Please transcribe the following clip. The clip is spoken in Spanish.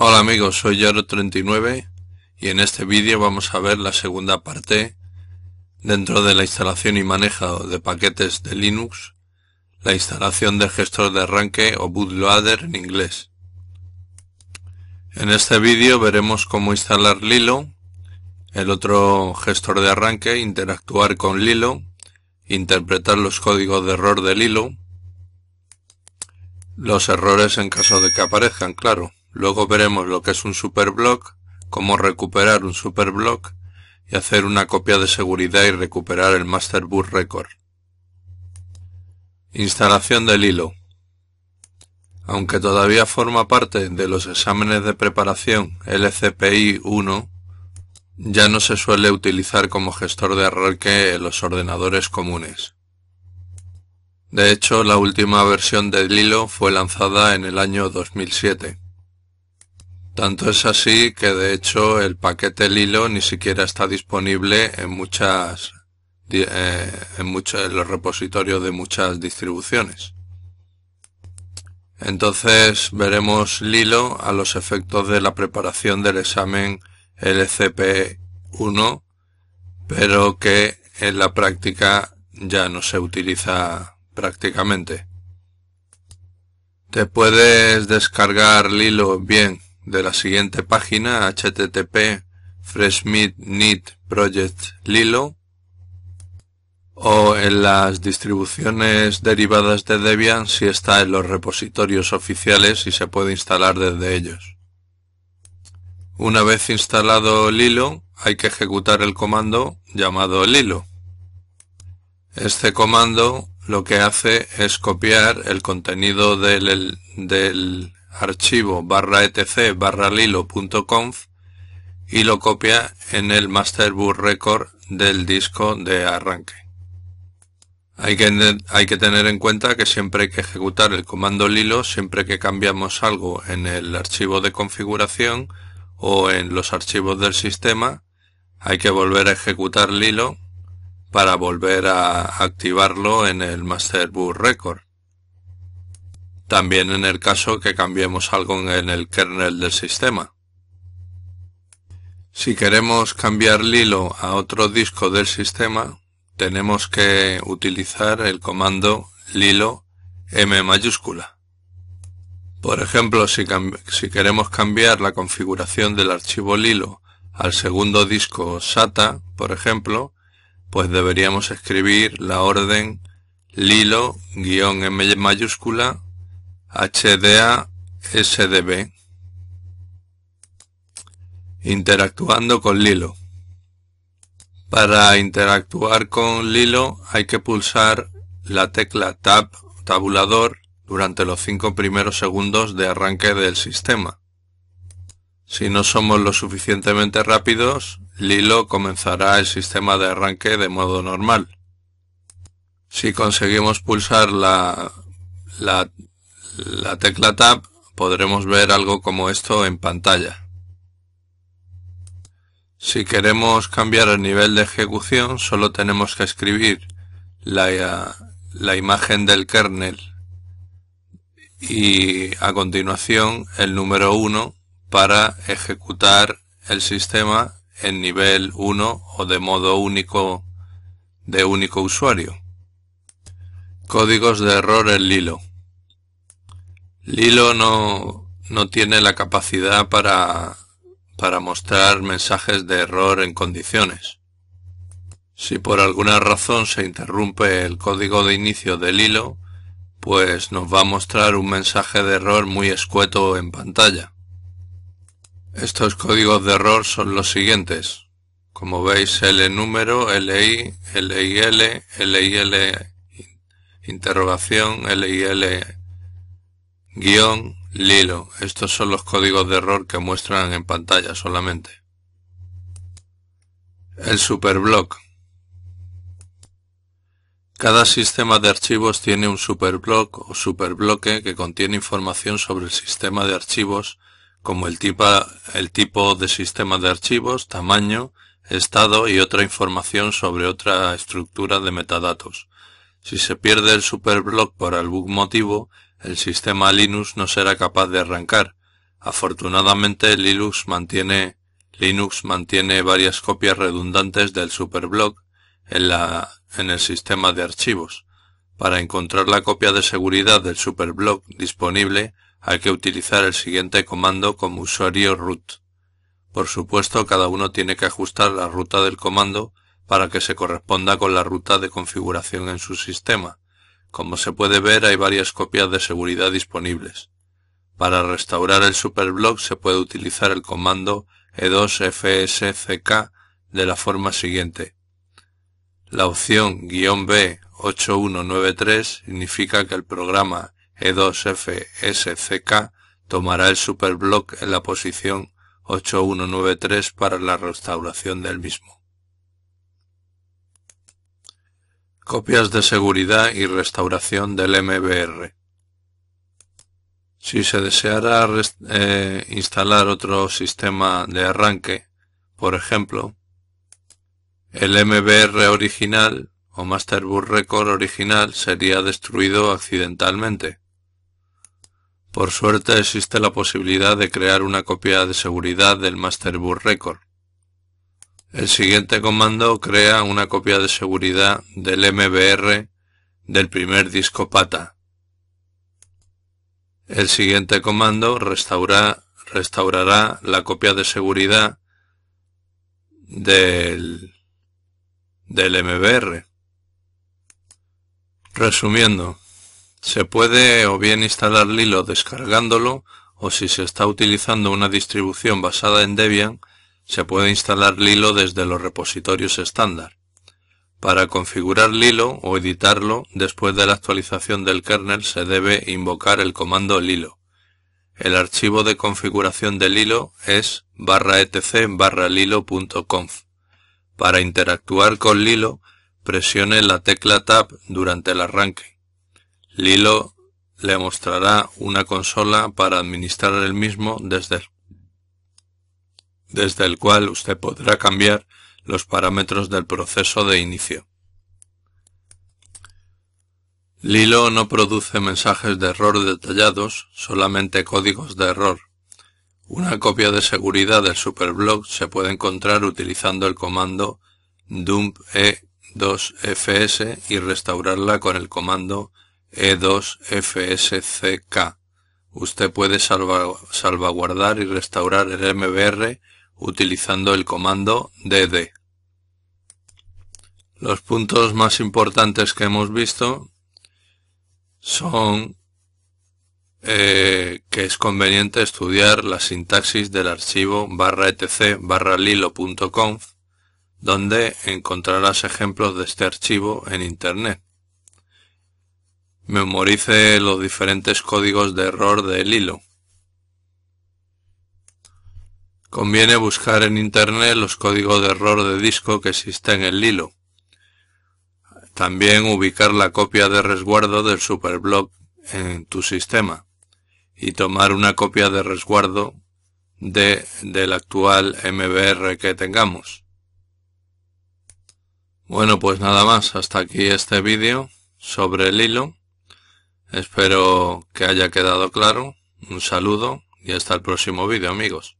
Hola amigos, soy Yaro39 y en este vídeo vamos a ver la segunda parte dentro de la instalación y manejo de paquetes de Linux, la instalación del gestor de arranque o bootloader en inglés. En este vídeo veremos cómo instalar Lilo, el otro gestor de arranque, interactuar con Lilo, interpretar los códigos de error de Lilo, los errores en caso de que aparezcan, claro. Luego veremos lo que es un superblock, cómo recuperar un superblock y hacer una copia de seguridad y recuperar el master record. Instalación del hilo. Aunque todavía forma parte de los exámenes de preparación LCPI 1, ya no se suele utilizar como gestor de arranque en los ordenadores comunes. De hecho, la última versión del Lilo fue lanzada en el año 2007. Tanto es así que de hecho el paquete Lilo ni siquiera está disponible en muchas eh, en, muchos, los repositorios de muchas distribuciones. Entonces veremos Lilo a los efectos de la preparación del examen LCP1, pero que en la práctica ya no se utiliza prácticamente. Te puedes descargar Lilo bien de la siguiente página http project lilo o en las distribuciones derivadas de Debian si está en los repositorios oficiales y se puede instalar desde ellos. Una vez instalado Lilo, hay que ejecutar el comando llamado Lilo. Este comando lo que hace es copiar el contenido del, del archivo barra etc barra lilo.conf y lo copia en el master boot record del disco de arranque. Hay que, hay que tener en cuenta que siempre hay que ejecutar el comando lilo, siempre que cambiamos algo en el archivo de configuración o en los archivos del sistema, hay que volver a ejecutar lilo para volver a activarlo en el master boot record. También en el caso que cambiemos algo en el kernel del sistema. Si queremos cambiar Lilo a otro disco del sistema, tenemos que utilizar el comando Lilo M mayúscula. Por ejemplo, si, queremos cambiar la configuración del archivo Lilo al segundo disco SATA, por ejemplo, pues deberíamos escribir la orden Lilo-M mayúscula HDA SDB interactuando con Lilo. Para interactuar con Lilo hay que pulsar la tecla Tab tabulador durante los 5 primeros segundos de arranque del sistema. Si no somos lo suficientemente rápidos, Lilo comenzará el sistema de arranque de modo normal. Si conseguimos pulsar la, la la tecla Tab podremos ver algo como esto en pantalla. Si queremos cambiar el nivel de ejecución, solo tenemos que escribir la, imagen del kernel y a continuación el número 1 para ejecutar el sistema en nivel 1 o de modo único de único usuario. Códigos de error en Lilo. Lilo no, tiene la capacidad para, mostrar mensajes de error en condiciones. Si por alguna razón se interrumpe el código de inicio del hilo, pues nos va a mostrar un mensaje de error muy escueto en pantalla. Estos códigos de error son los siguientes. Como veis, L número, LI, LIL, LIL interrogación, LIL Guión, Lilo. Estos son los códigos de error que muestran en pantalla solamente. El superblock. Cada sistema de archivos tiene un superblock o superbloque que contiene información sobre el sistema de archivos como el tipo, de sistema de archivos, tamaño, estado y otra información sobre otra estructura de metadatos. Si se pierde el superblock por algún motivo, el sistema Linux no será capaz de arrancar. Afortunadamente Linux mantiene, Linux mantiene varias copias redundantes del superblock en, en el sistema de archivos. Para encontrar la copia de seguridad del superblock disponible hay que utilizar el siguiente comando como usuario root. Por supuesto cada uno tiene que ajustar la ruta del comando para que se corresponda con la ruta de configuración en su sistema. Como se puede ver hay varias copias de seguridad disponibles. Para restaurar el superblock se puede utilizar el comando e2fsck de la forma siguiente. La opción "-b8193" significa que el programa e2fsck tomará el superblock en la posición 8193 para la restauración del mismo. Copias de seguridad y restauración del MBR. Si se deseara eh, instalar otro sistema de arranque, por ejemplo, el MBR original o Master Boot Record original sería destruido accidentalmente. Por suerte existe la posibilidad de crear una copia de seguridad del Master Boot Record. El siguiente comando crea una copia de seguridad del MBR del primer disco PATA. El siguiente comando restaurará la copia de seguridad del, del MBR. Resumiendo, se puede o bien instalar Lilo descargándolo o si se está utilizando una distribución basada en Debian, se puede instalar Lilo desde los repositorios estándar. Para configurar Lilo o editarlo después de la actualización del kernel se debe invocar el comando Lilo. El archivo de configuración de Lilo es barra etc barra lilo.conf. Para interactuar con Lilo, presione la tecla Tab durante el arranque. Lilo le mostrará una consola para administrar el mismo desde el desde el cual usted podrá cambiar los parámetros del proceso de inicio. Lilo no produce mensajes de error detallados, solamente códigos de error. Una copia de seguridad del superblog se puede encontrar utilizando el comando dump e2fs y restaurarla con el comando e2fsck. Usted puede salvaguardar y restaurar el MBR utilizando el comando dd. Los puntos más importantes que hemos visto son eh, que es conveniente estudiar la sintaxis del archivo barra etc barra lilo.conf donde encontrarás ejemplos de este archivo en internet. Memorice los diferentes códigos de error de hilo. Conviene buscar en Internet los códigos de error de disco que existen en el Lilo. También ubicar la copia de resguardo del superblock en tu sistema y tomar una copia de resguardo de, del actual MBR que tengamos. Bueno, pues nada más. Hasta aquí este vídeo sobre el hilo. Espero que haya quedado claro. Un saludo y hasta el próximo vídeo, amigos.